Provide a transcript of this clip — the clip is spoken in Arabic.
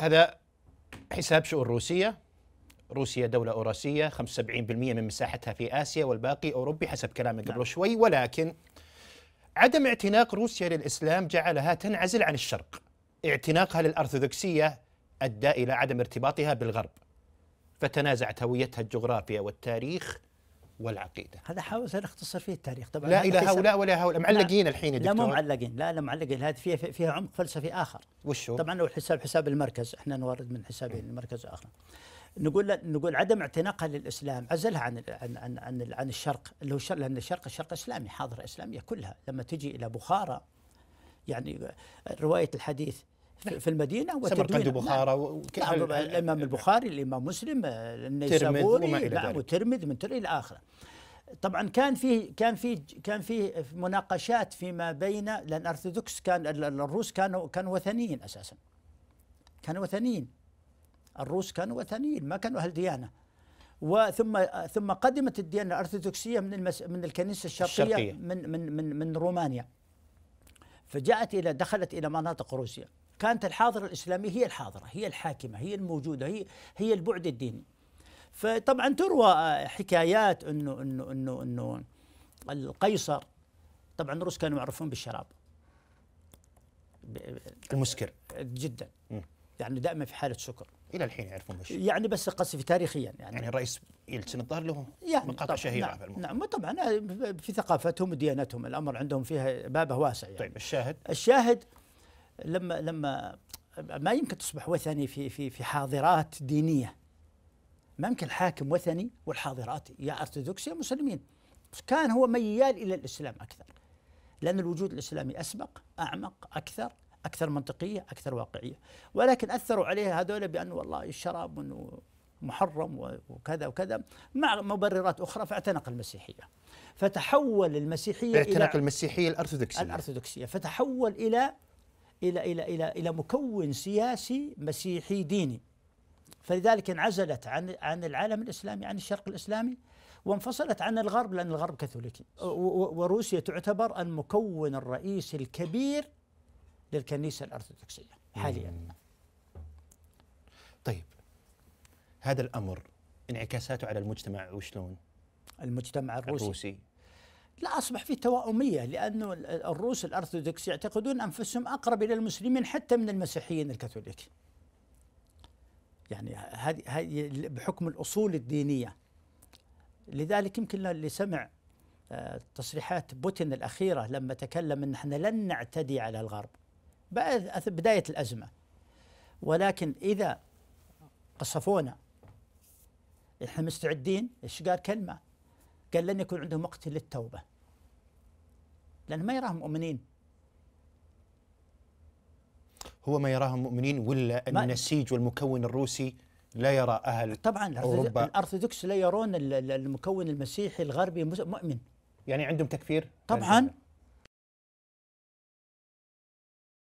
هذا حساب شؤون روسيا روسيا دولة أوراسية 75% من مساحتها في آسيا والباقي أوروبي حسب كلامك قبل نعم. شوي ولكن عدم اعتناق روسيا للإسلام جعلها تنعزل عن الشرق اعتناقها للأرثوذكسية أدى إلى عدم ارتباطها بالغرب فتنازعت هويتها الجغرافية والتاريخ والعقيده هذا حاول اختصر فيه التاريخ طبعا لا الى هؤلاء ولا هؤلاء معلقين الحين يا دكتور لا مو معلقين لا لا معلقين هذه فيها فيها عمق فلسفي اخر وش هو؟ طبعا لو حساب حساب المركز احنا نورد من حساب المركز اخر نقول نقول عدم اعتناقها للاسلام عزلها عن عن عن عن, عن الشرق اللي هو الشرق لان الشرق الشرق اسلامي حاضره اسلاميه كلها لما تجي الى بخارى يعني روايه الحديث في المدينه بخارى نعم. و... الامام البخاري الامام مسلم النيسابوري نعم وترمذ من الى اخره طبعا كان فيه كان فيه كان فيه مناقشات فيما بين لان الارثوذكس كان الروس كانوا كانوا وثنيين اساسا كانوا وثنيين الروس كانوا وثنيين ما كانوا اهل ديانه وثم ثم قدمت الديانه الارثوذكسيه من المس من الكنيسه الشرقيه, الشرقية. من من من من رومانيا فجاءت الى دخلت الى مناطق روسيا كانت الحاضرة الإسلامية هي الحاضرة هي الحاكمة هي الموجودة هي هي البعد الديني فطبعا تروى حكايات انه انه انه انه القيصر طبعا الروس كانوا معروفين بالشراب المسكر جدا يعني دائما في حاله سكر الى الحين يعرفون بش يعني بس قصدي تاريخيا يعني يعني الرئيس يلتسن الظهر له يعني مقاطع شهيره نعم, نعم طبعا آه، في ثقافتهم وديانتهم الامر عندهم فيها بابه واسع يعني طيب الشاهد الشاهد لما لما ما يمكن تصبح وثني في في في حاضرات دينيه ما يمكن الحاكم وثني والحاضرات يا ارثوذكس يا مسلمين كان هو ميال الى الاسلام اكثر لان الوجود الاسلامي اسبق اعمق اكثر اكثر منطقيه اكثر واقعيه ولكن اثروا عليها هذول بانه والله الشراب انه محرم وكذا وكذا مع مبررات اخرى فاعتنق المسيحيه فتحول المسيحيه اعتنق الى المسيحيه الارثوذكسيه الارثوذكسيه فتحول الى إلى إلى إلى إلى مكون سياسي مسيحي ديني فلذلك انعزلت عن عن العالم الإسلامي عن الشرق الإسلامي وانفصلت عن الغرب لأن الغرب كاثوليكي وروسيا تعتبر المكون الرئيسي الكبير للكنيسة الأرثوذكسية حاليا طيب هذا الأمر انعكاساته على المجتمع وشلون؟ المجتمع الروسي, الروسي لا أصبح في توائمية لأن الروس الأرثوذكس يعتقدون أنفسهم أقرب إلى المسلمين حتى من المسيحيين الكاثوليك يعني هذه بحكم الأصول الدينية لذلك يمكن اللي سمع آه، تصريحات بوتين الأخيرة لما تكلم أن احنا لن نعتدي على الغرب بداية الأزمة ولكن إذا قصفونا احنا مستعدين ايش قال كلمة قال لن يكون عندهم وقت للتوبة لأن ما يراهم مؤمنين هو ما يراهم مؤمنين ولا النسيج والمكون الروسي لا يرى أهل طبعا أوروبا الأرثوذكس لا يرون المكون المسيحي الغربي مؤمن يعني عندهم تكفير طبعا يعني